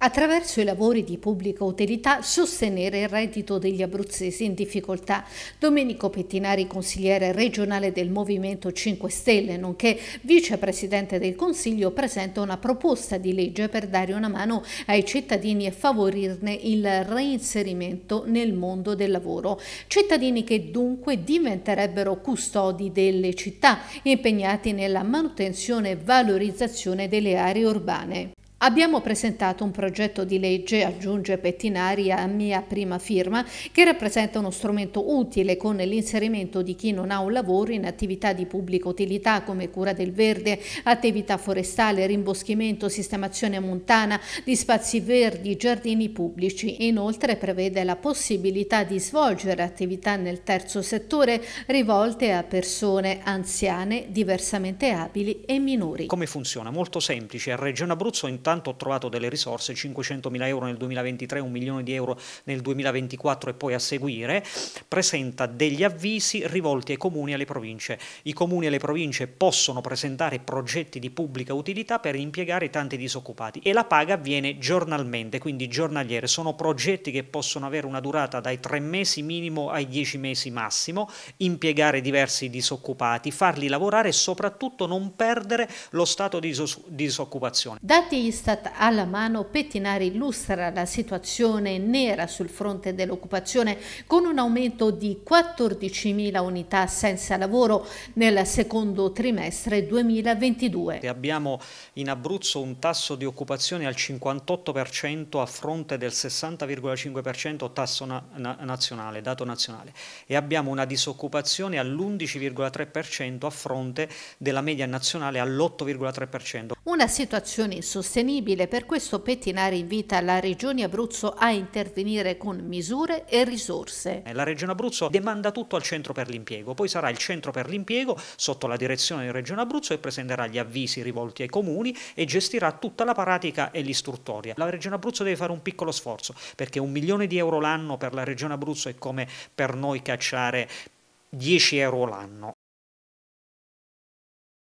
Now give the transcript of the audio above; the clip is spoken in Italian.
Attraverso i lavori di pubblica utilità sostenere il reddito degli abruzzesi in difficoltà. Domenico Pettinari, consigliere regionale del Movimento 5 Stelle, nonché vicepresidente del Consiglio, presenta una proposta di legge per dare una mano ai cittadini e favorirne il reinserimento nel mondo del lavoro. Cittadini che dunque diventerebbero custodi delle città, impegnati nella manutenzione e valorizzazione delle aree urbane. Abbiamo presentato un progetto di legge, aggiunge Pettinari a mia prima firma, che rappresenta uno strumento utile con l'inserimento di chi non ha un lavoro in attività di pubblica utilità come cura del verde, attività forestale, rimboschimento, sistemazione montana, di spazi verdi, giardini pubblici. Inoltre prevede la possibilità di svolgere attività nel terzo settore rivolte a persone anziane, diversamente abili e minori. Come funziona? Molto semplice. A Regione Abruzzo in soltanto ho trovato delle risorse, 500.000 euro nel 2023, un milione di euro nel 2024 e poi a seguire, presenta degli avvisi rivolti ai comuni e alle province. I comuni e le province possono presentare progetti di pubblica utilità per impiegare tanti disoccupati e la paga avviene giornalmente, quindi giornaliere. Sono progetti che possono avere una durata dai tre mesi minimo ai dieci mesi massimo, impiegare diversi disoccupati, farli lavorare e soprattutto non perdere lo stato di disoccupazione. Dati Istat alla mano, Pettinari illustra la situazione nera sul fronte dell'occupazione con un aumento di 14.000 unità senza lavoro nel secondo trimestre 2022. Abbiamo in Abruzzo un tasso di occupazione al 58% a fronte del 60,5% tasso na nazionale, dato nazionale e abbiamo una disoccupazione all'11,3% a fronte della media nazionale all'8,3%. Una situazione insostenibile sostenibile, per questo Pettinari invita la Regione Abruzzo a intervenire con misure e risorse. Eh, la Regione Abruzzo demanda tutto al Centro per l'Impiego, poi sarà il Centro per l'Impiego sotto la direzione di Regione Abruzzo e presenterà gli avvisi rivolti ai comuni e gestirà tutta la pratica e l'istruttoria. La Regione Abruzzo deve fare un piccolo sforzo perché un milione di euro l'anno per la Regione Abruzzo è come per noi cacciare 10 euro l'anno.